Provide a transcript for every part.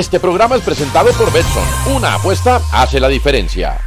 Este programa es presentado por Betson. Una apuesta hace la diferencia.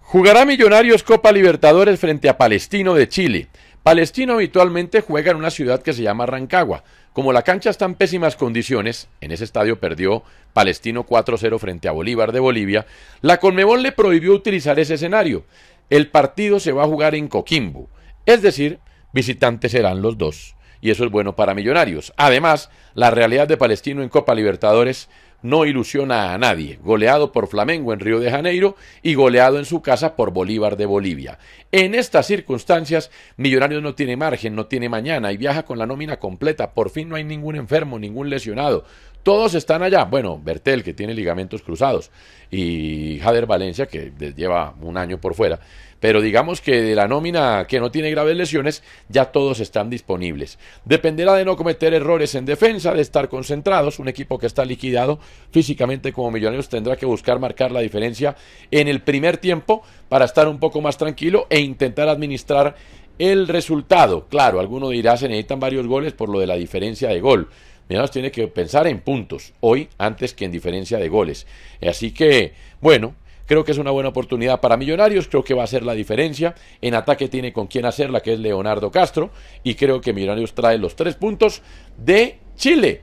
Jugará Millonarios Copa Libertadores frente a Palestino de Chile. Palestino habitualmente juega en una ciudad que se llama Rancagua. Como la cancha está en pésimas condiciones, en ese estadio perdió Palestino 4-0 frente a Bolívar de Bolivia, la Conmebol le prohibió utilizar ese escenario. El partido se va a jugar en Coquimbo, es decir, visitantes serán los dos y eso es bueno para Millonarios. Además, la realidad de Palestino en Copa Libertadores no ilusiona a nadie, goleado por Flamengo en Río de Janeiro y goleado en su casa por Bolívar de Bolivia. En estas circunstancias, Millonarios no tiene margen, no tiene mañana y viaja con la nómina completa. Por fin no hay ningún enfermo, ningún lesionado. Todos están allá. Bueno, Bertel, que tiene ligamentos cruzados, y Jader Valencia, que lleva un año por fuera. Pero digamos que de la nómina que no tiene graves lesiones, ya todos están disponibles. Dependerá de no cometer errores en defensa, de estar concentrados, un equipo que está liquidado físicamente como Millonarios tendrá que buscar marcar la diferencia en el primer tiempo para estar un poco más tranquilo e intentar administrar el resultado. Claro, alguno dirá se necesitan varios goles por lo de la diferencia de gol. Millonarios tiene que pensar en puntos hoy antes que en diferencia de goles. Así que, bueno, Creo que es una buena oportunidad para Millonarios, creo que va a ser la diferencia. En ataque tiene con quién hacerla, que es Leonardo Castro, y creo que Millonarios trae los tres puntos de Chile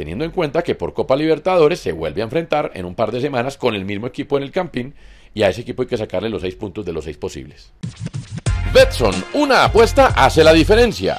teniendo en cuenta que por Copa Libertadores se vuelve a enfrentar en un par de semanas con el mismo equipo en el camping y a ese equipo hay que sacarle los seis puntos de los seis posibles. Betson, una apuesta hace la diferencia.